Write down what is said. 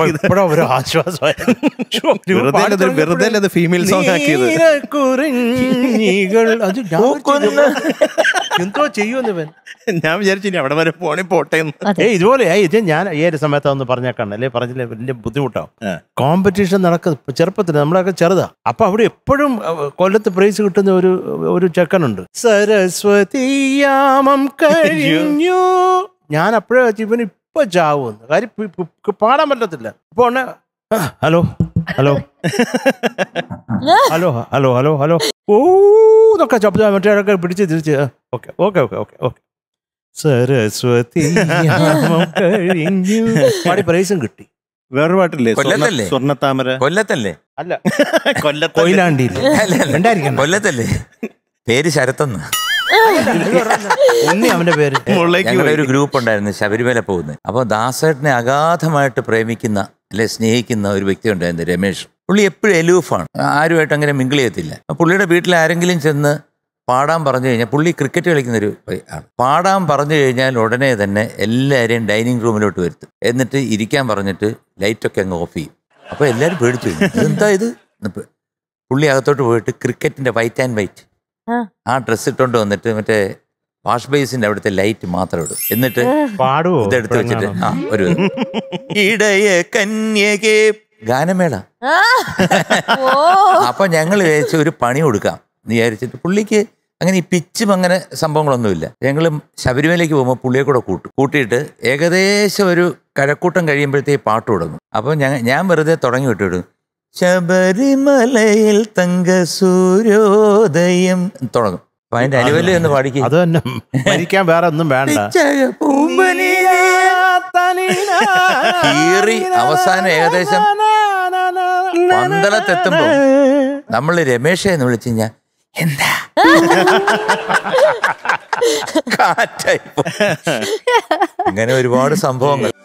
ഒരു വെറുതെ അത് ഫീമെയിൽ സോങ് ആക്കിയത് എന്തോ ചെയ്യുമെന്ന് ഞാൻ വിചാരിച്ചു ഇനി അവിടെ വരെ പോണി പോട്ടെ ഏ ഇതുപോലെ ഇത് ഞാൻ ഏത് സമയത്താന്ന് പറഞ്ഞേക്കാണ് അല്ലേ പറഞ്ഞില്ലേ വലിയ ബുദ്ധിമുട്ടാവും കോമ്പറ്റീഷൻ നടക്കുന്ന ചെറുപ്പത്തിൽ നമ്മളൊക്കെ ചെറുതാ അപ്പൊ അവിടെ എപ്പോഴും കൊല്ലത്ത് പ്രൈസ് കിട്ടുന്ന ഒരു ഒരു ചെക്കനുണ്ട് സരസ്വതിയാമം കഴിഞ്ഞു ഞാൻ അപ്പോഴേ ഇവന് ഇപ്പൊ ചാവൂന്ന് കാര്യം പാടാൻ പറ്റത്തില്ല ഇപ്പൊ ഉടനെ hello hello hello hello hello hello ഓ എന്നൊക്കെ മറ്റേ മറ്റേ പിടിച്ച് തിരിച്ച് okay okay okay okay okay Saraswati പാടി പ്രൈസും കിട്ടി വേറൊരു പാട്ടില്ലേ കൊല്ലത്തല്ലേ സ്വർണ്ണത്താമര കൊല്ലത്തല്ലേ അല്ല കൊല്ലത്ത് കൊയിലാണ്ടി കൊല്ലത്തല്ലേ പേര് ശരത്തെന്ന് ഉണ്ണി അവന്റെ പേര് ഒരു ഗ്രൂപ്പ് ഉണ്ടായിരുന്നു ശബരിമല പോകുന്നത് അപ്പോൾ ദാസേട്ടനെ അഗാധമായിട്ട് പ്രേമിക്കുന്ന അല്ലെ സ്നേഹിക്കുന്ന ഒരു വ്യക്തി ഉണ്ടായിരുന്നു രമേഷ് പുള്ളി എപ്പോഴും എലൂഫാണ് ആരുമായിട്ട് അങ്ങനെ മിങ്കിൾ ചെയ്യത്തില്ല പുള്ളിയുടെ വീട്ടിൽ ആരെങ്കിലും ചെന്ന് പാടാൻ പറഞ്ഞു കഴിഞ്ഞാൽ പുള്ളി ക്രിക്കറ്റ് കളിക്കുന്ന ഒരു ആണ് പാടാൻ പറഞ്ഞു കഴിഞ്ഞാൽ ഉടനെ തന്നെ എല്ലാവരെയും ഡൈനിങ് റൂമിലോട്ട് വരുത്തും എന്നിട്ട് ഇരിക്കാൻ പറഞ്ഞിട്ട് ലൈറ്റൊക്കെ അങ്ങ് ഓഫ് ചെയ്യും അപ്പോൾ എല്ലാവരും പേടിച്ചു എന്താ ഇത് പുള്ളി അകത്തോട്ട് പോയിട്ട് ക്രിക്കറ്റിൻ്റെ വൈറ്റ് ആൻഡ് വൈറ്റ് ആ ഡ്രസ്സ് ഇട്ടോണ്ട് വന്നിട്ട് മറ്റേ വാഷ് ബേസിന്റെ അവിടുത്തെ ലൈറ്റ് മാത്രം ഇടും എന്നിട്ട് പാടുവോ ഇതെടുത്ത് വെച്ചിട്ട് ആ ഒരു ഇടയ കന്യകേ ഗാനമേള അപ്പൊ ഞങ്ങൾ വിചാരിച്ച ഒരു പണി കൊടുക്കാം വിചാരിച്ചിട്ട് പുള്ളിക്ക് അങ്ങനെ ഈ പിച്ചും അങ്ങനെ സംഭവങ്ങളൊന്നുമില്ല ഞങ്ങൾ ശബരിമലയ്ക്ക് പോകുമ്പോൾ പുള്ളിയെ കൂടെ കൂട്ടും കൂട്ടിയിട്ട് ഏകദേശം ഒരു കഴക്കൂട്ടം കഴിയുമ്പോഴത്തേക്ക് പാട്ട് തുടങ്ങും അപ്പോൾ ഞാൻ ഞാൻ വെറുതെ തുടങ്ങി വിടും ശബരിമലയിൽ തങ്ക സൂര്യോദയം തുടങ്ങും അതിന്റെ അനുവല് എന്ന് പാടിക്കും അത് തന്നെ മരിക്കാൻ വേറെ ഒന്നും വേണ്ട കീറി അവസാനം ഏകദേശം പന്തളത്തെത്തുമ്പോ നമ്മൾ രമേശ എന്ന് വിളിച്ചു കഴിഞ്ഞാൽ എന്താ കാറ്റായി അങ്ങനെ ഒരുപാട് സംഭവങ്ങൾ